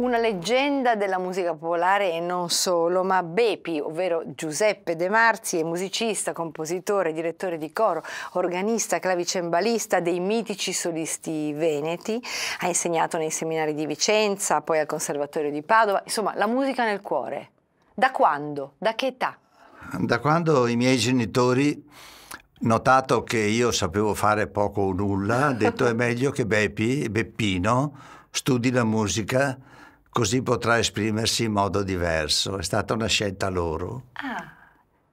Una leggenda della musica popolare e non solo, ma Bepi, ovvero Giuseppe De Marzi, è musicista, compositore, direttore di coro, organista, clavicembalista dei mitici solisti veneti, ha insegnato nei seminari di Vicenza, poi al Conservatorio di Padova, insomma la musica nel cuore. Da quando? Da che età? Da quando i miei genitori notato che io sapevo fare poco o nulla, ha detto è meglio che Bepi, Beppino studi la musica così potrà esprimersi in modo diverso. È stata una scelta loro. Ah,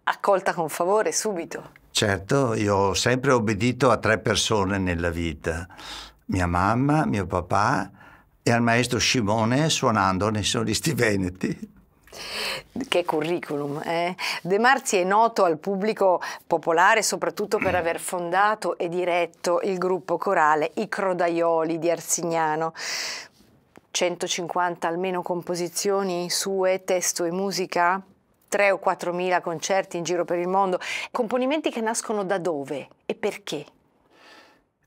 accolta con favore subito. Certo, io ho sempre obbedito a tre persone nella vita. Mia mamma, mio papà e al maestro Scimone suonando nei solisti veneti. Che curriculum, eh? De Marzi è noto al pubblico popolare soprattutto per mm. aver fondato e diretto il gruppo corale I Crodaioli di Arsignano, 150 almeno composizioni sue, testo e musica, 3 o 4 mila concerti in giro per il mondo, componimenti che nascono da dove e perché?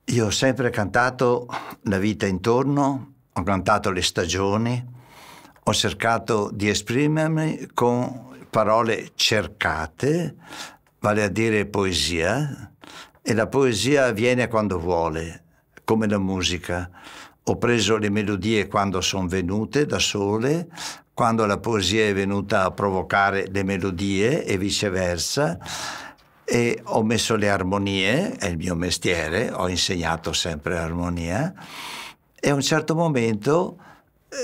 Io ho sempre cantato la vita intorno, ho cantato le stagioni, ho cercato di esprimermi con parole cercate, vale a dire poesia, e la poesia viene quando vuole, come la musica. Ho preso le melodie quando sono venute da sole, quando la poesia è venuta a provocare le melodie e viceversa. E ho messo le armonie, è il mio mestiere, ho insegnato sempre armonia. E a un certo momento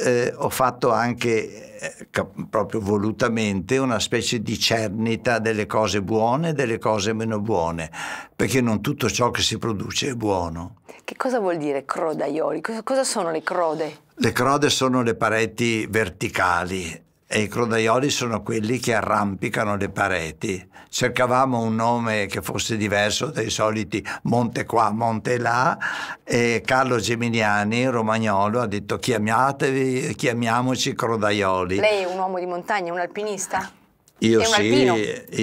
eh, ho fatto anche eh, proprio volutamente una specie di cernita delle cose buone e delle cose meno buone, perché non tutto ciò che si produce è buono. Che cosa vuol dire crodaioli? Cosa sono le crode? Le crode sono le pareti verticali e i crodaioli sono quelli che arrampicano le pareti. Cercavamo un nome che fosse diverso dai soliti monte qua, monte là e Carlo Geminiani, romagnolo, ha detto chiamiatevi, chiamiamoci crodaioli. Lei è un uomo di montagna, un alpinista? Io sì,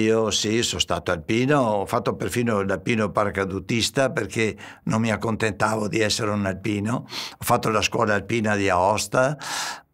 io sì, sono stato alpino, ho fatto perfino l'alpino paracadutista perché non mi accontentavo di essere un alpino, ho fatto la scuola alpina di Aosta,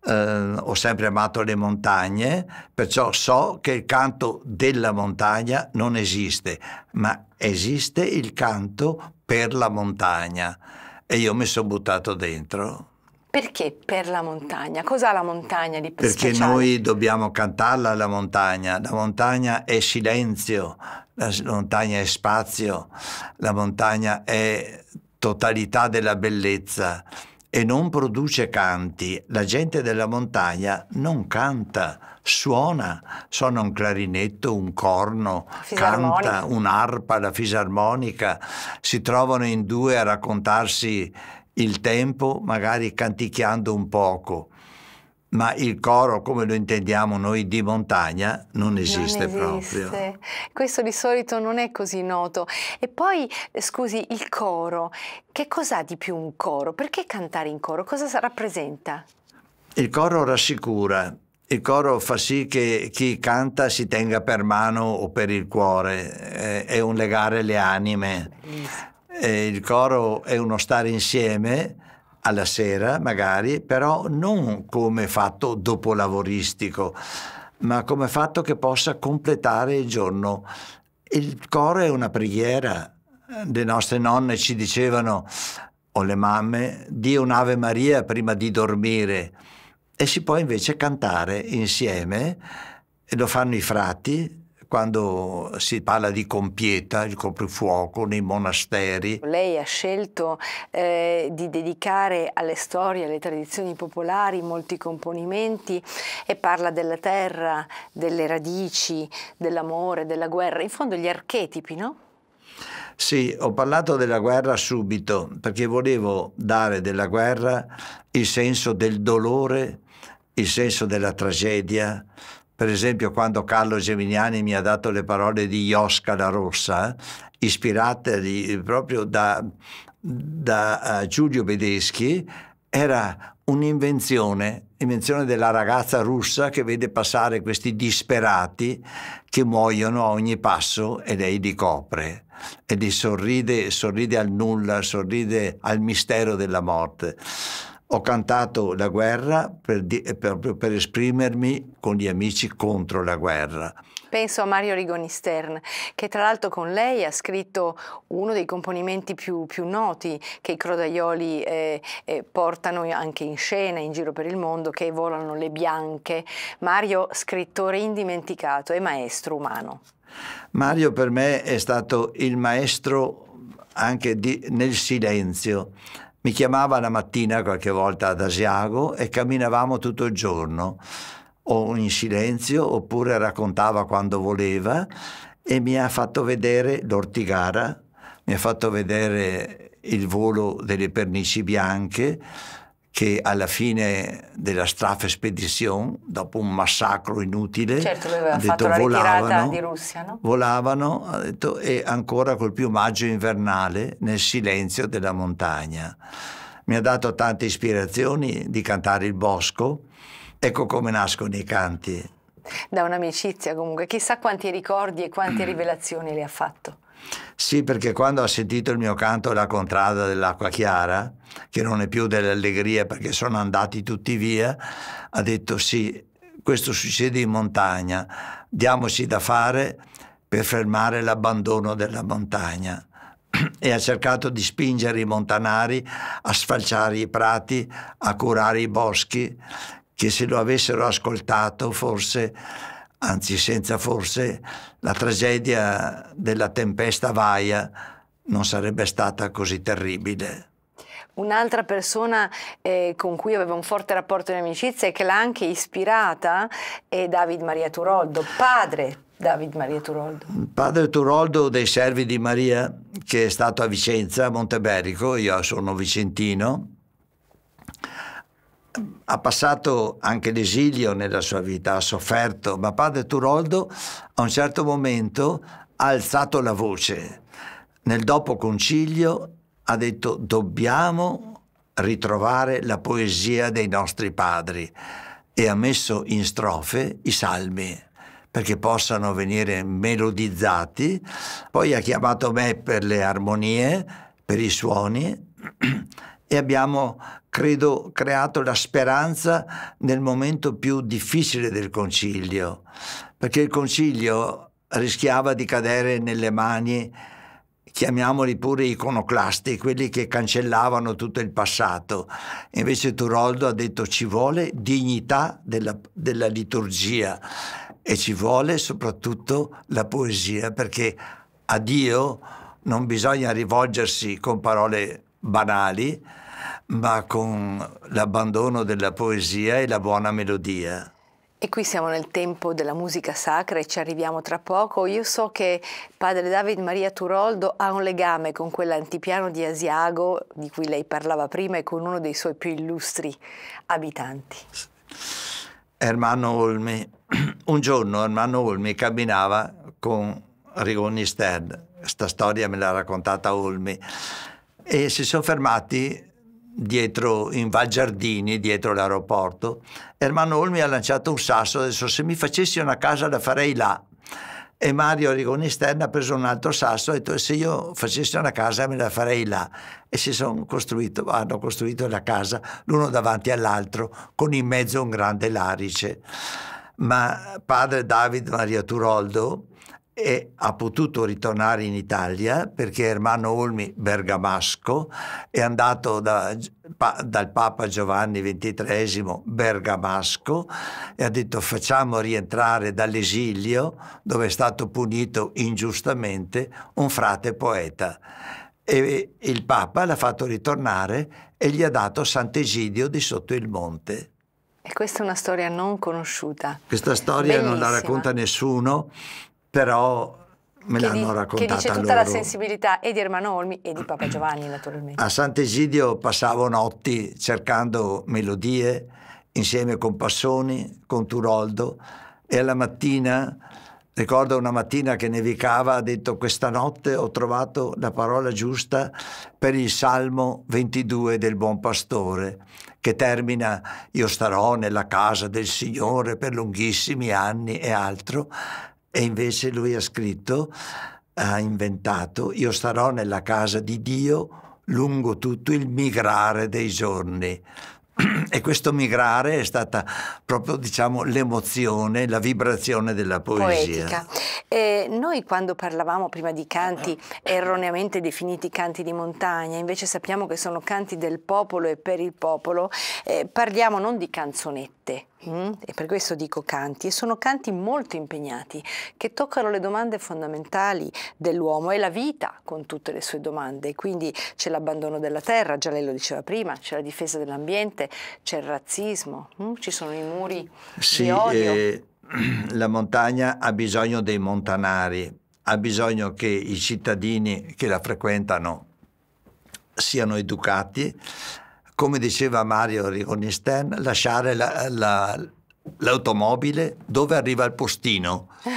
eh, ho sempre amato le montagne, perciò so che il canto della montagna non esiste, ma esiste il canto per la montagna e io mi sono buttato dentro. Perché per la montagna? Cos'ha la montagna di più Perché noi dobbiamo cantarla la montagna. La montagna è silenzio, la montagna è spazio, la montagna è totalità della bellezza e non produce canti. La gente della montagna non canta, suona, suona un clarinetto, un corno, canta un'arpa, la fisarmonica, si trovano in due a raccontarsi il tempo, magari canticchiando un poco ma il coro come lo intendiamo noi di montagna non esiste, non esiste, proprio. Questo di solito non è così noto. E poi, eh, scusi, il coro, che cos'ha di più un coro? Perché cantare in coro? Cosa rappresenta? Il coro rassicura, il coro fa sì che chi canta si tenga per mano o per il cuore, è un legare le anime. Eh, il coro è uno stare insieme alla sera magari, però non come fatto dopo lavoristico, ma come fatto che possa completare il giorno. Il coro è una preghiera. Le nostre nonne ci dicevano, o le mamme, di un'Ave Maria prima di dormire e si può invece cantare insieme, e lo fanno i frati, quando si parla di compieta, il coprifuoco nei monasteri. Lei ha scelto eh, di dedicare alle storie, alle tradizioni popolari molti componimenti e parla della terra, delle radici, dell'amore, della guerra, in fondo gli archetipi, no? Sì, ho parlato della guerra subito perché volevo dare della guerra il senso del dolore, il senso della tragedia, per esempio quando Carlo Geminiani mi ha dato le parole di Iosca la Rossa, ispirate proprio da, da eh, Giulio Bedeschi, era un'invenzione, invenzione della ragazza russa che vede passare questi disperati che muoiono a ogni passo e lei li copre e li sorride, sorride al nulla, sorride al mistero della morte. Ho cantato la guerra eh, per, per, per, esprimermi con gli amici contro la guerra. Penso a Mario Rigoni Stern, che tra l'altro con lei ha scritto uno dei componimenti più, più noti che i Crodaioli eh, eh, portano anche in scena, in giro per il mondo, che volano le bianche. Mario, scrittore indimenticato e maestro umano. Mario per me è stato il maestro anche di, nel silenzio mi chiamava la mattina qualche volta ad Asiago e camminavamo tutto il giorno, o in silenzio oppure raccontava quando voleva e mi ha fatto vedere l'ortigara, mi ha fatto vedere il volo delle pernici bianche, che alla fine della strafe Expedition, dopo un massacro inutile, certo, ha detto volavano, Russia, no? volavano ha detto, e ancora col piumaggio invernale nel silenzio della montagna. Mi ha dato tante ispirazioni di cantare il bosco, ecco come nascono i canti. Da un'amicizia comunque, chissà quanti ricordi e quante rivelazioni le ha fatto. Sì, perché quando ha sentito il mio canto La contrada dell'acqua chiara, che non è più dell'allegria perché sono andati tutti via, ha detto sì, questo succede in montagna, diamoci da fare per fermare l'abbandono della montagna e ha cercato di spingere i montanari a sfalciare i prati, a curare i boschi, che se lo avessero ascoltato forse anzi senza forse la tragedia della tempesta Vaia non sarebbe stata così terribile. Un'altra persona eh, con cui aveva un forte rapporto di amicizia e che l'ha anche ispirata è David Maria Turoldo, padre David Maria Turoldo. Padre Turoldo dei servi di Maria che è stato a Vicenza, a Monteberico, io sono vicentino, ha passato anche l'esilio nella sua vita, ha sofferto, ma padre Turoldo a un certo momento ha alzato la voce. Nel dopo concilio ha detto dobbiamo ritrovare la poesia dei nostri padri e ha messo in strofe i salmi perché possano venire melodizzati. Poi ha chiamato me per le armonie, per i suoni e abbiamo credo, creato la speranza nel momento più difficile del concilio, perché il concilio rischiava di cadere nelle mani, chiamiamoli pure iconoclasti, quelli che cancellavano tutto il passato. Invece Turoldo ha detto ci vuole dignità della, della liturgia e ci vuole soprattutto la poesia, perché a Dio non bisogna rivolgersi con parole banali, ma con l'abbandono della poesia e la buona melodia. E qui siamo nel tempo della musica sacra e ci arriviamo tra poco. Io so che padre David Maria Turoldo ha un legame con quell'antipiano di Asiago di cui lei parlava prima e con uno dei suoi più illustri abitanti. Ermanno Olmi, un giorno Ermanno Olmi camminava con Rigoni Stern, sta storia me l'ha raccontata Olmi, e si sono fermati dietro in Val Giardini, dietro l'aeroporto, Ermanno Olmi ha lanciato un sasso, ha detto se mi facessi una casa la farei là. E Mario Rigoni Stern ha preso un altro sasso e ha detto se io facessi una casa me la farei là. E si sono costruito, hanno costruito la casa l'uno davanti all'altro con in mezzo un grande larice. Ma padre David Maria Turoldo, e ha potuto ritornare in Italia perché Ermanno Olmi, bergamasco, è andato da, pa, dal Papa Giovanni XXIII bergamasco e ha detto facciamo rientrare dall'esilio dove è stato punito ingiustamente un frate poeta. E il Papa l'ha fatto ritornare e gli ha dato Sant'Egidio di sotto il monte. E questa è una storia non conosciuta. Questa storia Bellissima. non la racconta nessuno però me che l'hanno raccontata Che dice tutta loro. la sensibilità e di Ermano Olmi e di Papa Giovanni naturalmente. A Sant'Egidio passavo notti cercando melodie insieme con Passoni, con Turoldo e alla mattina, ricordo una mattina che nevicava, ha detto questa notte ho trovato la parola giusta per il Salmo 22 del Buon Pastore che termina io starò nella casa del Signore per lunghissimi anni e altro e invece lui ha scritto, ha inventato, io starò nella casa di Dio lungo tutto il migrare dei giorni. E questo migrare è stata proprio diciamo, l'emozione, la vibrazione della poesia. Eh, noi quando parlavamo prima di canti erroneamente definiti canti di montagna, invece sappiamo che sono canti del popolo e per il popolo, eh, parliamo non di canzonette, Mm? e per questo dico canti, e sono canti molto impegnati, che toccano le domande fondamentali dell'uomo e la vita con tutte le sue domande. Quindi c'è l'abbandono della terra, già lei lo diceva prima, c'è la difesa dell'ambiente, c'è il razzismo, mm, ci sono i muri sì, di odio. Eh, la montagna ha bisogno dei montanari, ha bisogno che i cittadini che la frequentano siano educati, come diceva Mario Rigonisten, lasciare la, la, l'automobile dove arriva il postino. Eh.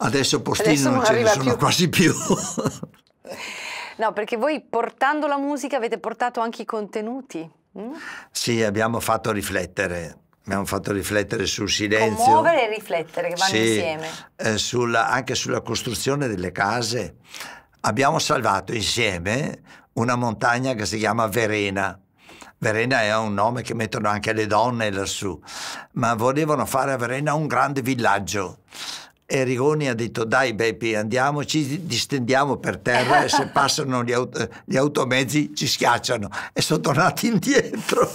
Adesso postino Adesso non, ce ne sono più. quasi più. no, perché voi portando la musica avete portato anche i contenuti. Mm? Sì, abbiamo fatto riflettere abbiamo fatto riflettere sul silenzio. Muovere e riflettere, che vanno sì, insieme. Eh, sulla, anche sulla costruzione delle case. Abbiamo salvato insieme una montagna che si chiama Verena, Verena è un nome che mettono anche le donne lassù, ma volevano fare a Verena un grande villaggio. E Rigoni ha detto dai Beppi andiamoci, distendiamo per terra e se passano gli, auto, gli automezzi ci schiacciano. E sono tornati indietro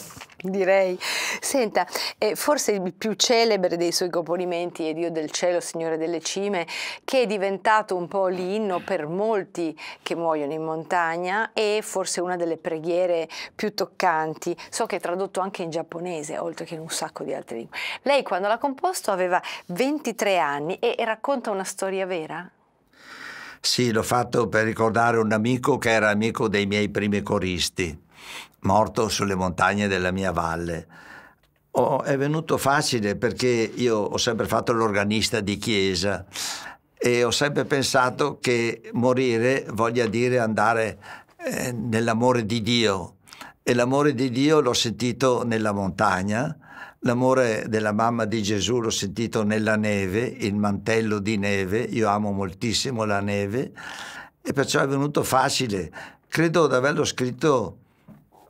direi. Senta, eh, forse il più celebre dei suoi componimenti è Dio del cielo, Signore delle cime, che è diventato un po' l'inno per molti che muoiono in montagna e forse una delle preghiere più toccanti. So che è tradotto anche in giapponese, oltre che in un sacco di altre lingue. Lei quando l'ha composto aveva 23 anni e, e racconta una storia vera? Sì, l'ho fatto per ricordare un amico che era amico dei miei primi coristi morto sulle montagne della mia valle. Oh, è venuto facile perché io ho sempre fatto l'organista di chiesa e ho sempre pensato che morire voglia dire andare eh, nell'amore di Dio e l'amore di Dio l'ho sentito nella montagna, l'amore della mamma di Gesù l'ho sentito nella neve, il mantello di neve, io amo moltissimo la neve e perciò è venuto facile. Credo di averlo scritto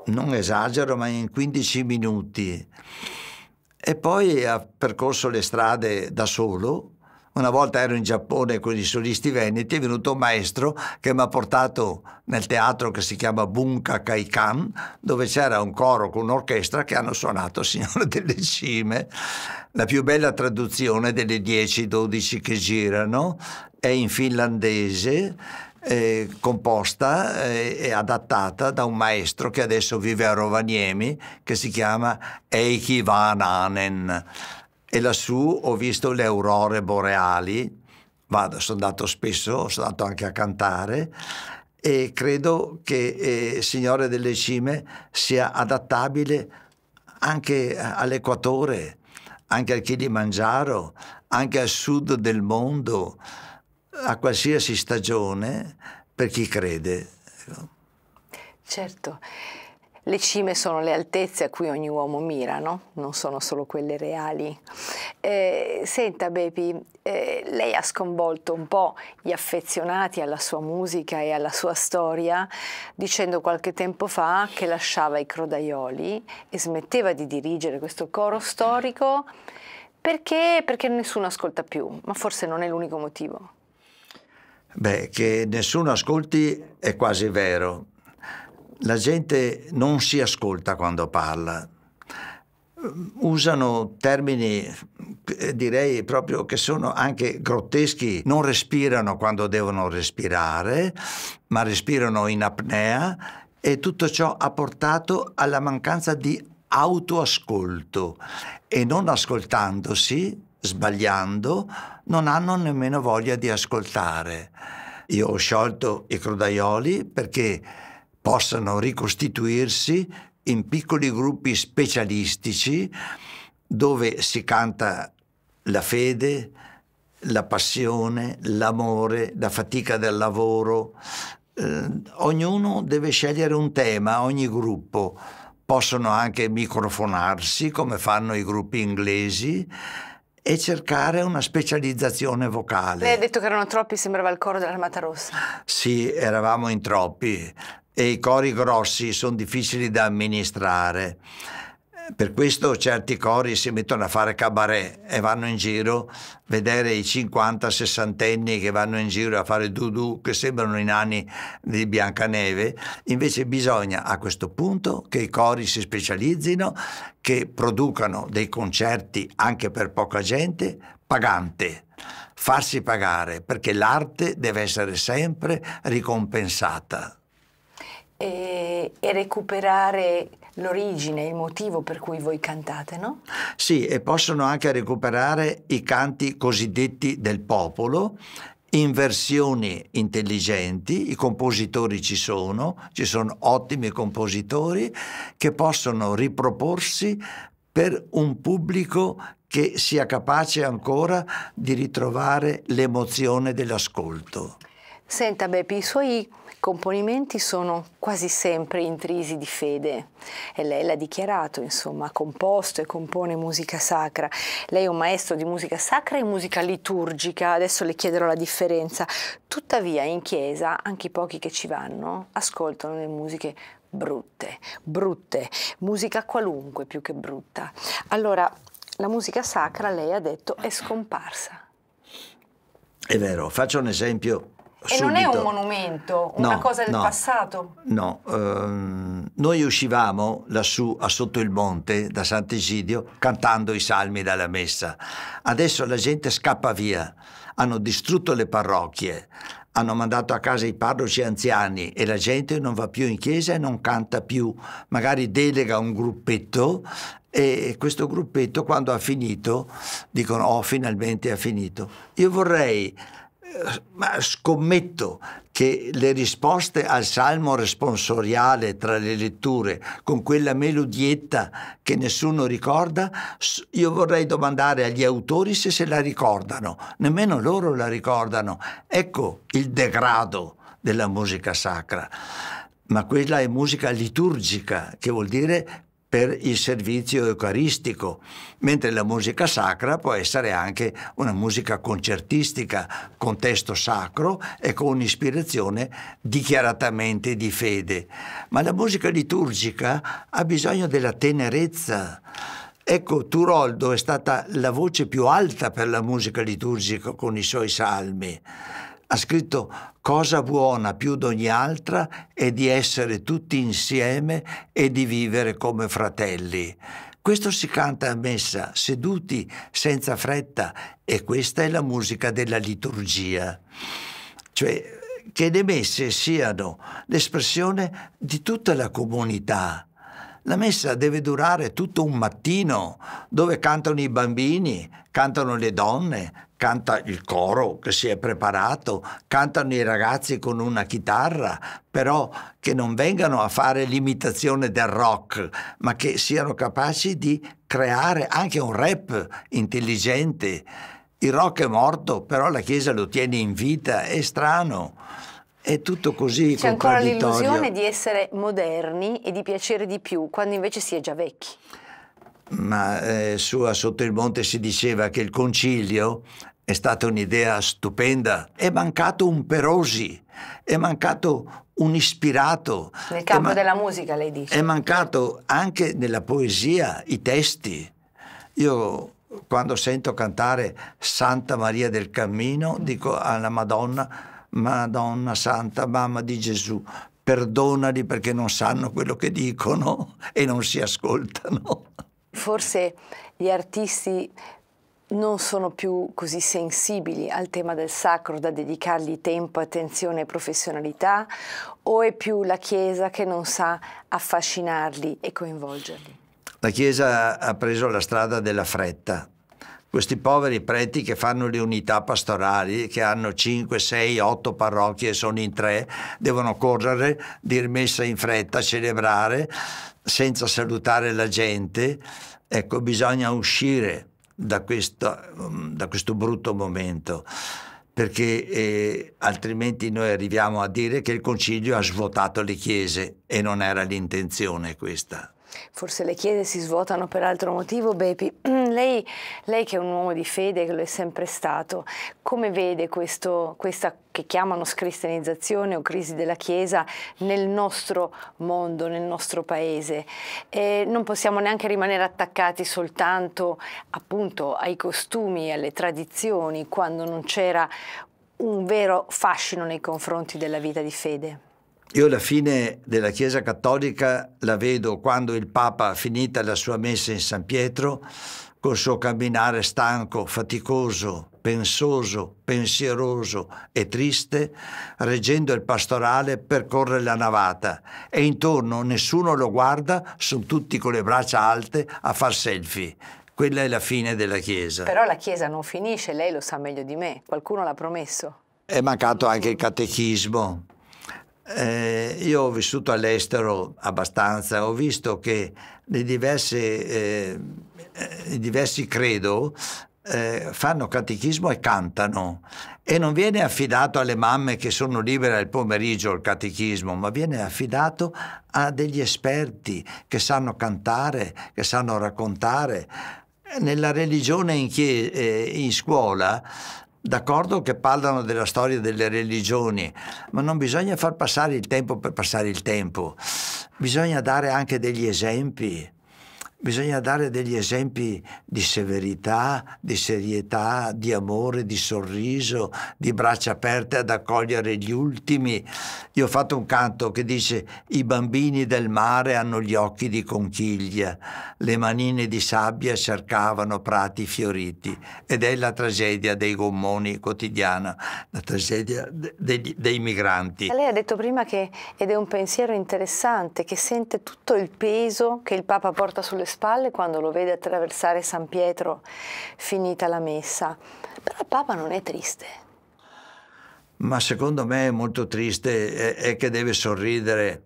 non esagero, ma in 15 minuti. E poi ha percorso le strade da solo. Una volta ero in Giappone con i solisti veneti, è venuto un maestro che mi ha portato nel teatro che si chiama Bunka Kaikan, dove c'era un coro con un'orchestra che hanno suonato Signore delle Cime. La più bella traduzione delle 10-12 che girano è in finlandese eh, composta eh, e adattata da un maestro che adesso vive a Rovaniemi, che si chiama Eiki Vananen. E lassù ho visto le aurore boreali, Vado, sono andato spesso, sono andato anche a cantare e credo che eh, Signore delle Cime sia adattabile anche all'Equatore, anche al Kilimanjaro, anche al sud del mondo a qualsiasi stagione per chi crede. Certo. Le cime sono le altezze a cui ogni uomo mira, no? non sono solo quelle reali. Eh, senta, Bepi, eh, lei ha sconvolto un po' gli affezionati alla sua musica e alla sua storia, dicendo qualche tempo fa che lasciava i Crodaioli e smetteva di dirigere questo coro storico perché, perché nessuno ascolta più, ma forse non è l'unico motivo. Beh, che nessuno ascolti è quasi vero. La gente non si ascolta quando parla. Usano termini, eh, direi proprio che sono anche grotteschi, non respirano quando devono respirare, ma respirano in apnea e tutto ciò ha portato alla mancanza di autoascolto e non ascoltandosi sbagliando, non hanno nemmeno voglia di ascoltare. Io ho sciolto i crodaioli perché possano ricostituirsi in piccoli gruppi specialistici dove si canta la fede, la passione, l'amore, la fatica del lavoro. Eh, ognuno deve scegliere un tema, ogni gruppo. Possono anche microfonarsi come fanno i gruppi inglesi e cercare una specializzazione vocale. Lei ha detto che erano troppi, sembrava il coro dell'Armata Rossa. Sì, eravamo in troppi e i cori grossi sono difficili da amministrare per questo certi cori si mettono a fare cabaret e vanno in giro a vedere i 50-60 anni che vanno in giro a fare dudu che sembrano i nani di Biancaneve. Invece bisogna a questo punto che i cori si specializzino, che producano dei concerti anche per poca gente, pagante farsi pagare, perché l'arte deve essere sempre ricompensata. E, e recuperare l'origine, il motivo per cui voi cantate, no? Sì, e possono anche recuperare i canti cosiddetti del popolo in versioni intelligenti, i compositori ci sono, ci sono ottimi compositori che possono riproporsi per un pubblico che sia capace ancora di ritrovare l'emozione dell'ascolto. Senta Beppi, i suoi componimenti sono quasi sempre intrisi di fede e lei l'ha dichiarato, insomma, ha composto e compone musica sacra. Lei è un maestro di musica sacra e musica liturgica, adesso le chiederò la differenza. Tuttavia in chiesa anche i pochi che ci vanno ascoltano le musiche brutte, brutte, musica qualunque più che brutta. Allora, la musica sacra, lei ha detto, è scomparsa. È vero, faccio un esempio subito. E non è un monumento, una no, cosa del no, passato? No, um, noi uscivamo lassù a sotto il monte da Sant'Esidio cantando i salmi dalla messa. Adesso la gente scappa via, hanno distrutto le parrocchie, hanno mandato a casa i parroci anziani e la gente non va più in chiesa e non canta più, magari delega un gruppetto e questo gruppetto quando ha finito dicono oh finalmente ha finito. Io vorrei ma scommetto che le risposte al salmo responsoriale tra le letture, con quella melodietta che nessuno ricorda, io vorrei domandare agli autori se se la ricordano, nemmeno loro la ricordano. Ecco il degrado della musica sacra ma quella è musica liturgica, che vuol dire per il servizio eucaristico, mentre la musica sacra può essere anche una musica concertistica con testo sacro e con ispirazione dichiaratamente di fede. Ma la musica liturgica ha bisogno della tenerezza. Ecco, Turoldo è stata la voce più alta per la musica liturgica con i suoi salmi ha scritto Cosa buona più d'ogni altra è di essere tutti insieme e di vivere come fratelli. Questo si canta a messa, seduti, senza fretta, e questa è la musica della liturgia. Cioè, che le messe siano l'espressione di tutta la comunità. La messa deve durare tutto un mattino, dove cantano i bambini, cantano le donne, canta il coro che si è preparato, cantano i ragazzi con una chitarra, però che non vengano a fare l'imitazione del rock, ma che siano capaci di creare anche un rap intelligente. Il rock è morto, però la Chiesa lo tiene in vita, è strano. È tutto così. C'è ancora l'illusione di essere moderni e di piacere di più, quando invece si è già vecchi ma eh, su a Sotto il Monte si diceva che il concilio è stata un'idea stupenda. È mancato un Perosi, è mancato un ispirato. Nel campo della musica, lei dice. È mancato anche nella poesia i testi. Io quando sento cantare Santa Maria del Cammino mm. dico alla Madonna, Madonna Santa, Mamma di Gesù, perdonali perché non sanno quello che dicono e non si ascoltano. Forse gli artisti non sono più così sensibili al tema del sacro da dedicargli tempo, attenzione e professionalità o è più la Chiesa che non sa affascinarli e coinvolgerli? La Chiesa ha preso la strada della fretta. Questi poveri preti che fanno le unità pastorali, che hanno 5, 6, 8 parrocchie, e sono in tre, devono correre, dir messa in fretta, celebrare, senza salutare la gente. Ecco, bisogna uscire da, questa, mm, da questo brutto momento perché eh, altrimenti noi arriviamo a dire che il Concilio ha svuotato le chiese e non era l'intenzione questa forse le chiese si svuotano per altro motivo, Bepi. Lei, lei, che è un uomo di fede, che lo è sempre stato, come vede questo, questa che chiamano scristianizzazione o crisi della Chiesa nel nostro mondo, nel nostro paese? E non possiamo neanche rimanere attaccati soltanto appunto ai costumi, alle tradizioni, quando non c'era un vero fascino nei confronti della vita di fede. Io la fine della Chiesa Cattolica la vedo quando il Papa, finita la sua messa in San Pietro, col suo camminare stanco, faticoso, pensoso, pensieroso e triste, reggendo il pastorale, percorre la navata e intorno nessuno lo guarda, sono tutti con le braccia alte a far selfie. Quella è la fine della Chiesa. Però la Chiesa non finisce, lei lo sa meglio di me, qualcuno l'ha promesso. È mancato anche il catechismo, eh, io ho vissuto all'estero abbastanza, ho visto che le diverse, eh, i diversi credo eh, fanno catechismo e cantano e non viene affidato alle mamme che sono libere al pomeriggio il catechismo, ma viene affidato a degli esperti che sanno cantare, che sanno raccontare. Nella religione in, chie- eh, in scuola d'accordo che parlano della storia delle religioni, ma non bisogna far passare il tempo per passare il tempo, bisogna dare anche degli esempi bisogna dare degli esempi di severità, di serietà, di amore, di sorriso, di braccia aperte ad accogliere gli ultimi. Io ho fatto un canto che dice i bambini del mare hanno gli occhi di conchiglia, le manine di sabbia cercavano prati fioriti ed è la tragedia dei gommoni quotidiana, la tragedia dei, dei migranti. Lei ha detto prima che, ed è un pensiero interessante, che sente tutto il peso che il Papa porta sulle spalle quando lo vede attraversare San Pietro finita la messa. Però il Papa non è triste. Ma secondo me è molto triste e che deve sorridere.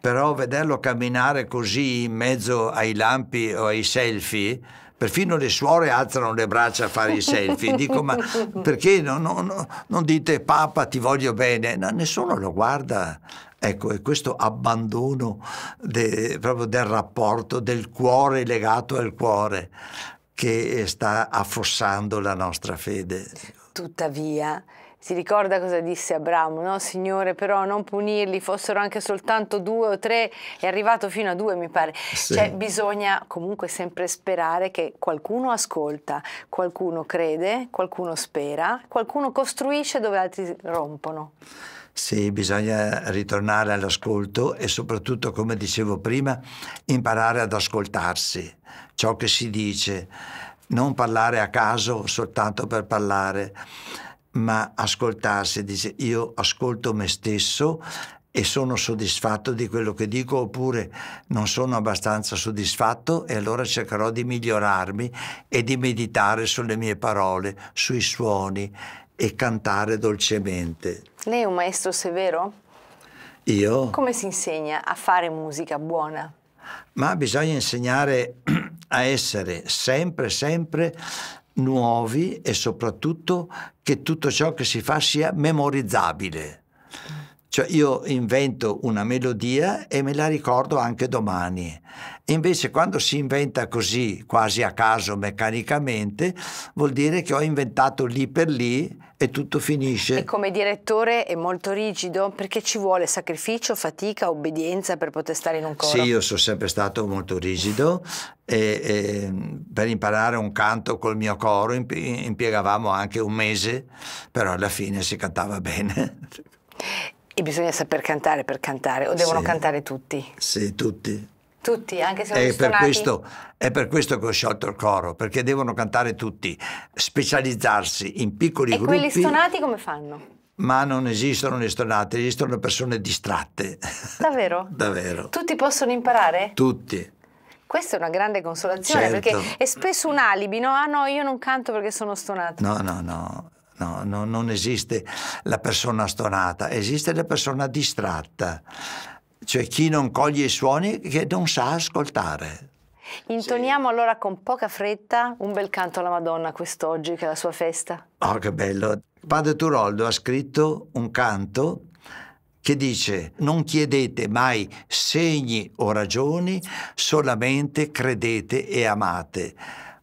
Però vederlo camminare così in mezzo ai lampi o ai selfie Perfino le suore alzano le braccia a fare i selfie. Dico, ma perché non, non, non dite Papa ti voglio bene? No, nessuno lo guarda. Ecco, è questo abbandono de, proprio del rapporto, del cuore legato al cuore, che sta affossando la nostra fede. Tuttavia, si ricorda cosa disse Abramo, no Signore, però non punirli, fossero anche soltanto due o tre, è arrivato fino a due mi pare. Sì. Cioè bisogna comunque sempre sperare che qualcuno ascolta, qualcuno crede, qualcuno spera, qualcuno costruisce dove altri rompono. Sì, bisogna ritornare all'ascolto e soprattutto, come dicevo prima, imparare ad ascoltarsi ciò che si dice, non parlare a caso soltanto per parlare ma ascoltarsi, dice io ascolto me stesso e sono soddisfatto di quello che dico oppure non sono abbastanza soddisfatto e allora cercherò di migliorarmi e di meditare sulle mie parole, sui suoni e cantare dolcemente. Lei è un maestro severo? Io? Come si insegna a fare musica buona? Ma bisogna insegnare a essere sempre, sempre nuovi e soprattutto che tutto ciò che si fa sia memorizzabile. Cioè io invento una melodia e me la ricordo anche domani. Invece quando si inventa così, quasi a caso, meccanicamente, vuol dire che ho inventato lì per lì e tutto finisce. E come direttore è molto rigido perché ci vuole sacrificio, fatica, obbedienza per poter stare in un coro. Sì, io sono sempre stato molto rigido. E, e, per imparare un canto col mio coro impiegavamo anche un mese, però alla fine si cantava bene. E bisogna saper cantare per cantare, o devono sì. cantare tutti? Sì, tutti. Tutti, anche se non è È per questo che ho sciolto il coro, perché devono cantare tutti, specializzarsi in piccoli e gruppi. E quelli stonati come fanno? Ma non esistono le stonate, esistono persone distratte. Davvero? Davvero. Tutti possono imparare? Tutti. Questa è una grande consolazione certo. perché è spesso un alibi, no? Ah no, io non canto perché sono stonato. No, no, no. No, no, non esiste la persona stonata, esiste la persona distratta, cioè chi non coglie i suoni che non sa ascoltare. Intoniamo sì. allora con poca fretta un bel canto alla Madonna quest'oggi, che è la sua festa. Oh, che bello! Padre Turoldo ha scritto un canto che dice non chiedete mai segni o ragioni, solamente credete e amate.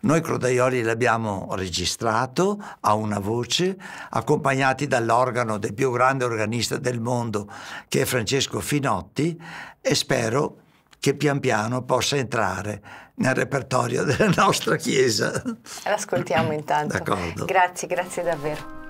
Noi Crodaioli l'abbiamo registrato a una voce, accompagnati dall'organo del più grande organista del mondo, che è Francesco Finotti, e spero che pian piano possa entrare nel repertorio della nostra Chiesa. L'ascoltiamo intanto. D'accordo. Grazie, grazie davvero.